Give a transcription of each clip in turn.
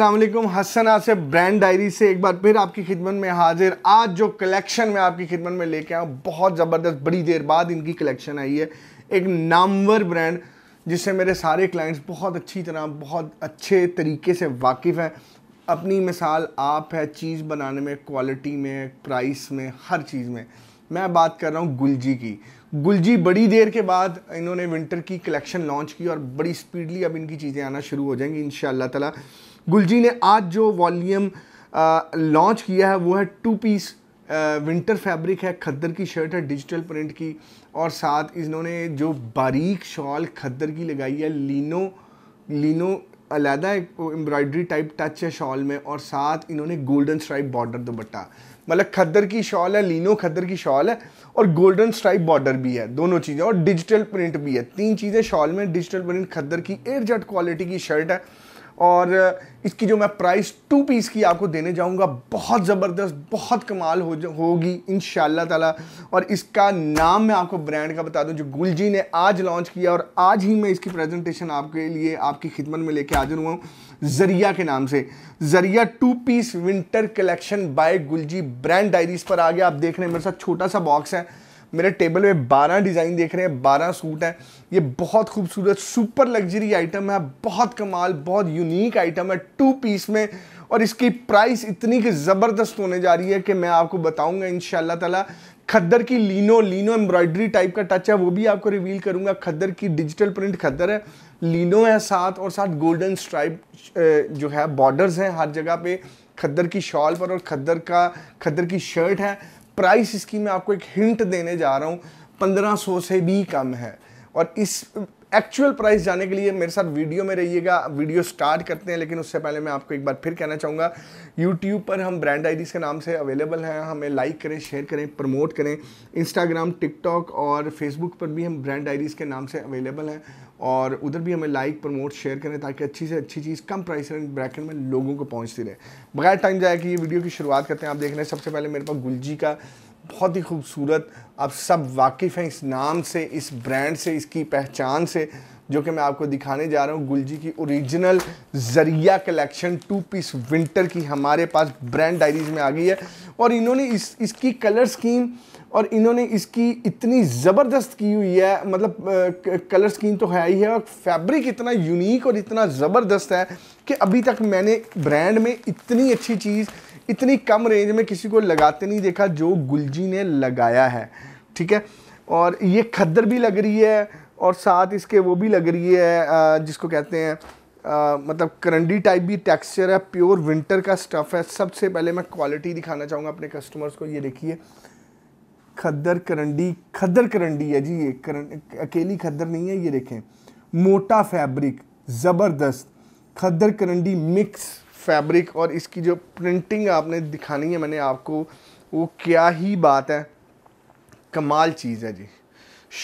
Aslam Hasan Asif brand diary से एक बार फिर आपकी खिदमत में हाजिर आज जो कलेक्शन मैं आपकी खिदमत में लेके आया बहुत ज़बरदस्त बड़ी देर बाद इनकी कलेक्शन आई है एक नामवर ब्रांड जिससे मेरे सारे क्लाइंट्स बहुत अच्छी तरह बहुत अच्छे तरीके से वाकिफ़ हैं अपनी मिसाल आप है चीज़ बनाने में क्वालिटी में प्राइस में हर चीज़ में मैं बात कर रहा हूँ गुलजी की गुलजी बड़ी देर के बाद इन्होंने विंटर की कलेक्शन लॉन्च की और बड़ी स्पीडली अब इनकी चीज़ें आना शुरू हो जाएंगी इन ताला गुलजी ने आज जो वॉल्यूम लॉन्च किया है वो है टू पीस विंटर फैब्रिक है खद्दर की शर्ट है डिजिटल प्रिंट की और साथ इन्होंने जो बारीक शॉल खद्दर की लगाई है लीनो लीनो अलहदा एक एम्ब्रॉयडरी टाइप टच है शॉल में और साथ इन्होंने गोल्डन स्ट्राइप बॉर्डर दुपट्टा मतलब खद्दर की शॉल है लीनो खद्दर की शॉल है और गोल्डन स्ट्राइप बॉर्डर भी है दोनों चीज़ें और डिजिटल प्रिंट भी है तीन चीज़ें शॉल में डिजिटल प्रिंट खद्दर की एयरजट क्वालिटी की शर्ट है और इसकी जो मैं प्राइस टू पीस की आपको देने जाऊंगा बहुत ज़बरदस्त बहुत कमाल हो होगी इन ताला और इसका नाम मैं आपको ब्रांड का बता दूं जो गुलजी ने आज लॉन्च किया और आज ही मैं इसकी प्रेजेंटेशन आपके लिए आपकी खिदमत में लेके हाजिर हुआ हूँ जरिया के नाम से जरिया two piece winter collection by गुलजी ब्रांड डायरीज पर आ गया आप देख रहे हैं मेरे साथ छोटा सा बॉक्स है मेरे टेबल में बारह डिज़ाइन देख रहे हैं बारह सूट हैं ये बहुत खूबसूरत सुपर लग्जरी आइटम है बहुत कमाल बहुत यूनिक आइटम है टू पीस में और इसकी प्राइस इतनी कि ज़बरदस्त होने जा रही है कि मैं आपको बताऊँगा इन ताला खद्दर की लीनो लीनो एम्ब्रॉयडरी टाइप का टच है वो भी आपको रिवील करूंगा खद्दर की डिजिटल प्रिंट खद्दर है लीनो है साथ और साथ गोल्डन स्ट्राइप जो है बॉर्डर्स हैं हर जगह पे खद्दर की शॉल पर और खद्दर का खद्दर की शर्ट है प्राइस इसकी मैं आपको एक हिंट देने जा रहा हूँ पंद्रह सौ से भी कम है और इस एक्चुअल प्राइस जाने के लिए मेरे साथ वीडियो में रहिएगा वीडियो स्टार्ट करते हैं लेकिन उससे पहले मैं आपको एक बार फिर कहना चाहूँगा यूट्यूब पर हम ब्रांड आई के नाम से अवेलेबल हैं हमें लाइक करें शेयर करें प्रमोट करें इंस्टाग्राम टिकटॉक और फेसबुक पर भी हम ब्रांड आई के नाम से अवेलेबल हैं और उधर भी हमें लाइक प्रमोट शेयर करें ताकि अच्छी से अच्छी चीज़ कम प्राइस रेंज ब्रैकेट में लोगों को पहुँचती रहे बगैर टाइम जाए कि ये वीडियो की शुरुआत करते हैं आप देख रहे हैं सबसे पहले मेरे पास गुलजी का बहुत ही खूबसूरत आप सब वाकिफ़ हैं इस नाम से इस ब्रांड से इसकी पहचान से जो कि मैं आपको दिखाने जा रहा हूँ गुलजी की ओरिजिनल जरिया कलेक्शन टू पीस विंटर की हमारे पास ब्रांड डायरीज़ में आ गई है और इन्होंने इस इसकी कलर स्कीम और इन्होंने इसकी इतनी ज़बरदस्त की हुई है मतलब कलर स्कीम तो है ही है और फैब्रिक इतना यूनिक और इतना ज़बरदस्त है कि अभी तक मैंने ब्रांड में इतनी अच्छी चीज़ इतनी कम रेंज में किसी को लगाते नहीं देखा जो गुलजी ने लगाया है ठीक है और ये खद्दर भी लग रही है और साथ इसके वो भी लग रही है जिसको कहते हैं मतलब करंडी टाइप भी टेक्सचर है प्योर विंटर का स्टफ़ है सबसे पहले मैं क्वालिटी दिखाना चाहूँगा अपने कस्टमर्स को ये देखिए खद्दर करंडी खद्दर करंडी है जी ये करं अकेली खद्दर नहीं है ये देखें मोटा फैब्रिक ज़बरदस्त खद्दर करंडी मिक्स फैब्रिक और इसकी जो प्रिंटिंग आपने दिखानी है मैंने आपको वो क्या ही बात है कमाल चीज़ है जी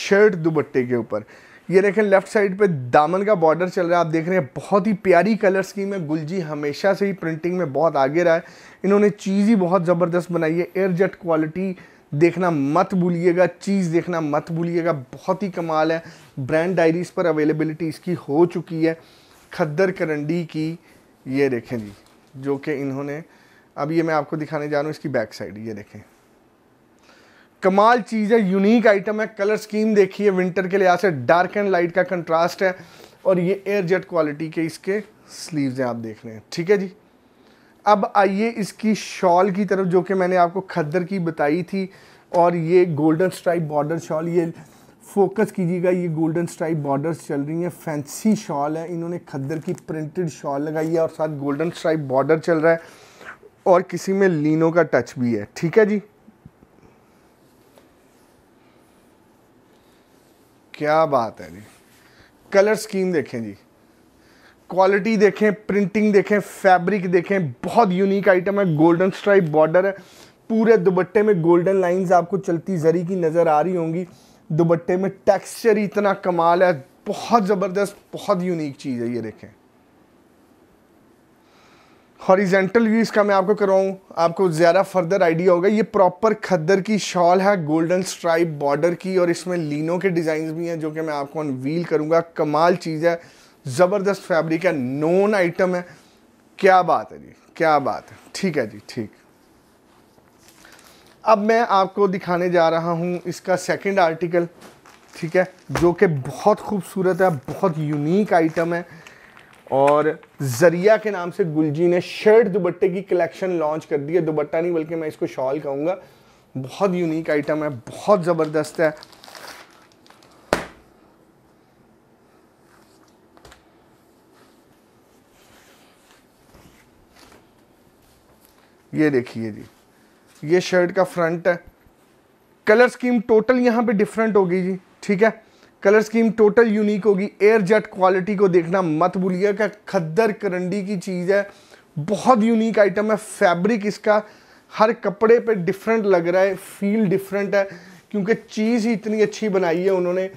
शर्ट दुबट्टे के ऊपर ये देखें लेफ्ट साइड पे दामन का बॉर्डर चल रहा है आप देख रहे हैं बहुत ही प्यारी कलर स्कीम है गुलजी हमेशा से ही प्रिंटिंग में बहुत आगे रहा है इन्होंने चीज़ ही बहुत ज़बरदस्त बनाई है एयरजेट क्वालिटी देखना मत भूलिएगा चीज़ देखना मत भूलिएगा बहुत ही कमाल है ब्रांड डायरीज पर अवेलेबिलिटी इसकी हो चुकी है खद्दर करंडी की ये देखें जी जो कि इन्होंने अब ये मैं आपको दिखाने जा रहा हूँ इसकी बैक साइड ये देखें कमाल चीज़ है यूनिक आइटम है कलर स्कीम देखिए विंटर के लिहाज से डार्क एंड लाइट का कंट्रास्ट है और ये एयर जेट क्वालिटी के इसके स्लीव्स हैं आप देख रहे हैं ठीक है जी अब आइए इसकी शॉल की तरफ जो कि मैंने आपको खद्दर की बताई थी और ये गोल्डन स्ट्राइप बॉर्डर शॉल ये फोकस कीजिएगा ये गोल्डन स्ट्राइप बॉर्डर्स चल रही हैं फैंसी शॉल है इन्होंने खद्दर की प्रिंटेड शॉल लगाई है और साथ गोल्डन स्ट्राइप बॉर्डर चल रहा है और किसी में लीनो का टच भी है ठीक है जी क्या बात है जी कलर स्कीम देखें जी क्वालिटी देखें प्रिंटिंग देखें फैब्रिक देखें बहुत यूनिक आइटम है गोल्डन स्ट्राइप बॉर्डर है पूरे दुबट्टे में गोल्डन लाइंस आपको चलती जरी की नज़र आ रही होंगी दुबट्टे में टेक्सचर इतना कमाल है बहुत ज़बरदस्त बहुत यूनिक चीज़ है ये देखें हॉरिजेंटल व्यू इसका मैं आपको करवाऊँ आपको ज़्यादा फर्दर आइडिया होगा ये प्रॉपर खद्दर की शॉल है गोल्डन स्ट्राइप बॉर्डर की और इसमें लीनो के डिज़ाइन भी हैं जो कि मैं आपको अनवील करूंगा कमाल चीज़ है ज़बरदस्त फैब्रिक है नोन आइटम है क्या बात है जी क्या बात है ठीक है जी ठीक अब मैं आपको दिखाने जा रहा हूँ इसका सेकंड आर्टिकल ठीक है जो कि बहुत खूबसूरत है बहुत यूनिक आइटम है और जरिया के नाम से गुलजी ने शर्ट दुबट्टे की कलेक्शन लॉन्च कर दी है दुबट्टा नहीं बल्कि मैं इसको शॉल कहूँगा बहुत यूनिक आइटम है बहुत ज़बरदस्त है ये देखिए जी ये शर्ट का फ्रंट है कलर स्कीम टोटल यहाँ पे डिफरेंट होगी जी ठीक है कलर स्कीम टोटल यूनिक होगी एयर जेट क्वालिटी को देखना मत भूलिए क्या खद्दर करंडी की चीज़ है बहुत यूनिक आइटम है फैब्रिक इसका हर कपड़े पे डिफरेंट लग रहा है फील डिफरेंट है क्योंकि चीज़ ही इतनी अच्छी बनाई है उन्होंने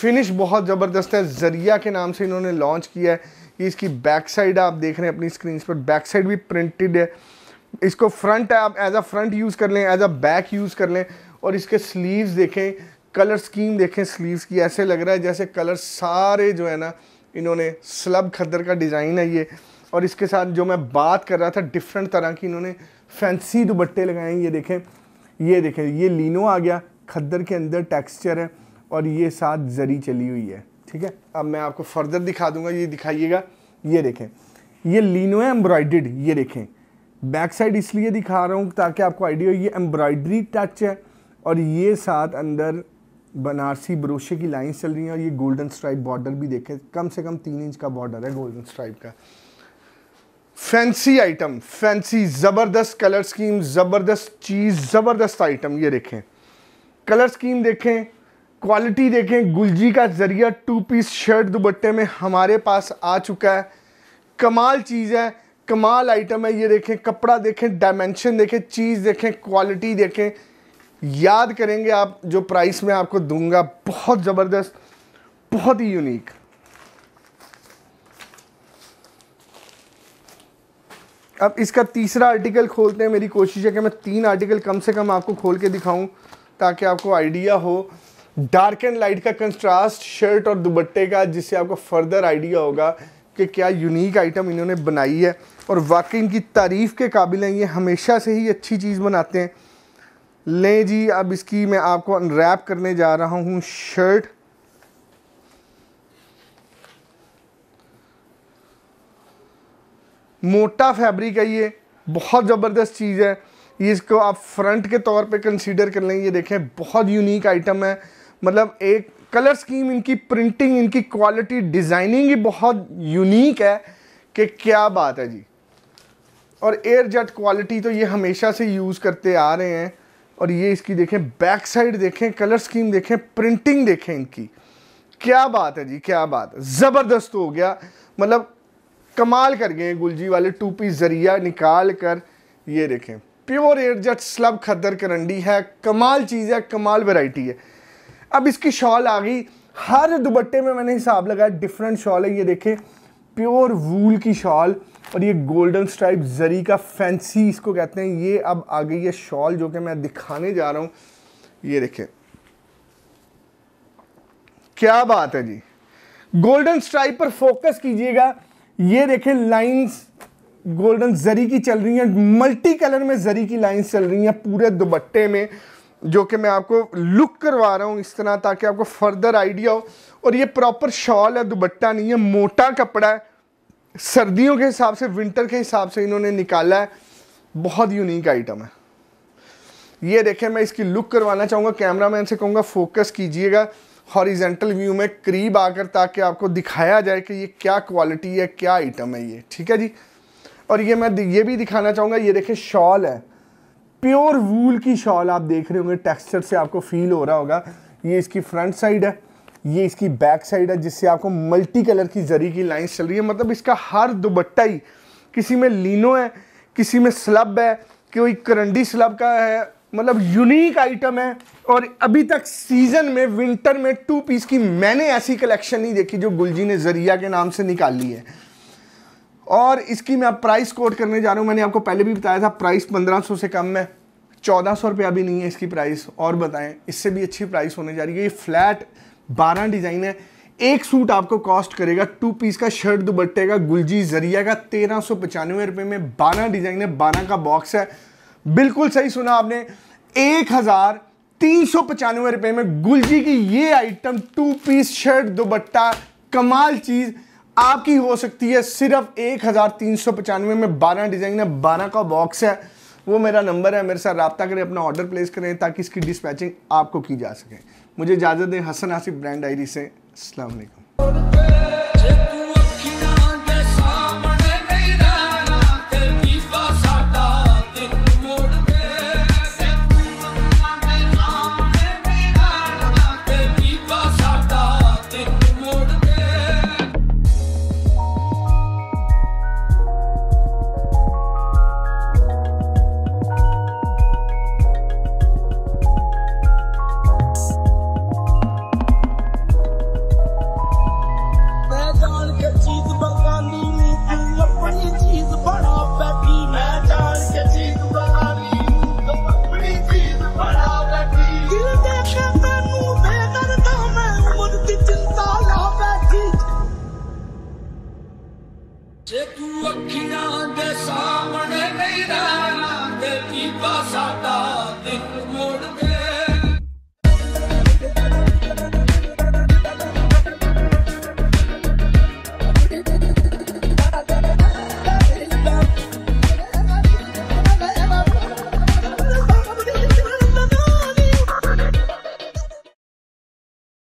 फिनिश बहुत ज़बरदस्त है जरिया के नाम से इन्होंने लॉन्च किया है इसकी बैक साइड आप देख रहे हैं अपनी स्क्रीन पर बैक साइड भी प्रिंटेड है इसको फ्रंट आप एज अ फ्रंट यूज़ कर लें एज अ बैक यूज़ कर लें और इसके स्लीव्स देखें कलर स्कीम देखें स्लीव्स की ऐसे लग रहा है जैसे कलर सारे जो है ना इन्होंने स्लब खदर का डिज़ाइन है ये और इसके साथ जो मैं बात कर रहा था डिफरेंट तरह की इन्होंने फैंसी दुबट्टे लगाए ये देखें ये देखें ये लीनो आ गया खद्दर के अंदर टेक्सचर है और ये साथ जरी चली हुई है ठीक है अब मैं आपको फर्दर दिखा दूंगा ये दिखाइएगा ये देखें ये लीनो है एम्ब्रॉयड ये देखें बैक साइड इसलिए दिखा रहा हूँ ताकि आपको आइडिया ये एम्ब्रॉयडरी टच है और ये साथ अंदर बनारसी ब्रोशे की लाइन चल रही हैं और ये गोल्डन स्ट्राइप बॉर्डर भी देखें कम से कम तीन इंच का बॉर्डर है गोल्डन स्ट्राइप का फैंसी आइटम फैंसी ज़बरदस्त कलर स्कीम ज़बरदस्त चीज़ ज़बरदस्त आइटम ये देखें कलर स्कीम देखें क्वालिटी देखें गुलजी का ज़रिया टू पीस शर्ट दुबट्टे में हमारे पास आ चुका है कमाल चीज़ है कमाल आइटम है ये देखें कपड़ा देखें डायमेंशन देखें चीज़ देखें क्वालिटी देखें याद करेंगे आप जो प्राइस में आपको दूंगा बहुत ज़बरदस्त बहुत ही यूनिक अब इसका तीसरा आर्टिकल खोलते हैं मेरी कोशिश है कि मैं तीन आर्टिकल कम से कम आपको खोल के दिखाऊं ताकि आपको आइडिया हो डार्क एंड लाइट का कंट्रास्ट शर्ट और दुबट्टे का जिससे आपको फर्दर आइडिया होगा कि क्या यूनिक आइटम इन्होंने बनाई है और वाकई इनकी तारीफ़ के काबिल हैं ये हमेशा से ही अच्छी चीज़ बनाते हैं लें जी अब इसकी मैं आपको अनरैप करने जा रहा हूँ शर्ट मोटा फैब्रिक है ये बहुत ज़बरदस्त चीज़ है इसको आप फ्रंट के तौर पे कंसीडर कर लें ये देखें बहुत यूनिक आइटम है मतलब एक कलर स्कीम इनकी प्रिंटिंग इनकी क्वालिटी डिज़ाइनिंग ही बहुत यूनिक है कि क्या बात है जी और एयर जेट क्वालिटी तो ये हमेशा से यूज़ करते आ रहे हैं और ये इसकी देखें बैक साइड देखें कलर स्कीम देखें प्रिंटिंग देखें इनकी क्या बात है जी क्या बात ज़बरदस्त हो गया मतलब कमाल कर गए गुलजी वाले टू पीस ज़रिया निकाल कर ये देखें प्योर एयर जेट स्लब खदर करंडी है कमाल चीज़ है कमाल वैरायटी है अब इसकी शॉल आ गई हर दुबट्टे में मैंने हिसाब लगाया डिफरेंट शॉल है ये देखें प्योर वूल की शॉल और ये गोल्डन स्ट्राइप जरी का फैंसी इसको कहते हैं ये अब आ गई है शॉल जो कि मैं दिखाने जा रहा हूं ये देखें क्या बात है जी गोल्डन स्ट्राइप पर फोकस कीजिएगा ये देखें लाइंस गोल्डन जरी की चल रही हैं मल्टी कलर में जरी की लाइंस चल रही हैं पूरे दुबट्टे में जो कि मैं आपको लुक करवा रहा हूँ इस तरह ताकि आपको फर्दर आइडिया हो और ये प्रॉपर शॉल है दुबट्टा नहीं है मोटा कपड़ा है सर्दियों के हिसाब से विंटर के हिसाब से इन्होंने निकाला है बहुत यूनिक आइटम है ये देखें मैं इसकी लुक करवाना चाहूँगा कैमरा मैन से कहूँगा फोकस कीजिएगा हॉरिजेंटल व्यू में करीब आकर ताकि आपको दिखाया जाए कि ये क्या क्वालिटी है क्या आइटम है ये ठीक है जी और ये मैं ये भी दिखाना चाहूँगा ये देखें शॉल है प्योर वूल की शॉल आप देख रहे होंगे टेक्सचर से आपको फील हो रहा होगा ये इसकी फ्रंट साइड है ये इसकी बैक साइड है जिससे आपको मल्टी कलर की जरी की लाइंस चल रही है मतलब इसका हर दुबट्टा ही किसी में लीनो है किसी में स्लब है कोई करंडी स्लब का है मतलब यूनिक आइटम है और अभी तक सीजन में विंटर में टू पीस की मैंने ऐसी कलेक्शन नहीं देखी जो गुलजी ने जरिया के नाम से निकाल ली है और इसकी मैं प्राइस कोट करने जा रहा हूँ मैंने आपको पहले भी बताया था प्राइस 1500 से कम है चौदह सौ रुपया भी नहीं है इसकी प्राइस और बताएं इससे भी अच्छी प्राइस होने जा रही है ये फ्लैट बारह डिज़ाइन है एक सूट आपको कॉस्ट करेगा टू पीस का शर्ट दुबट्टे का गुलजी जरिया का तेरह सौ पचानवे रुपये में बारह डिज़ाइन है बारह का बॉक्स है बिल्कुल सही सुना आपने एक हज़ार तीन सौ पचानवे रुपये में गुलजी की ये आइटम टू पीस शर्ट दुबट्टा कमाल चीज़ आपकी हो सकती है सिर्फ एक हज़ार तीन सौ पचानवे में बारह डिज़ाइन है बारह का बॉक्स है वो मेरा नंबर है मेरे साथ रबता करें अपना ऑर्डर प्लेस करें ताकि इसकी डिस्पैचिंग आपको की जा सके मुझे इजाज़त दें हसन आसिफ ब्रांड आईडी से अलैक्म ਕੀਤਾ ਸਾਡਾ ਦਿਲ ਮੋੜ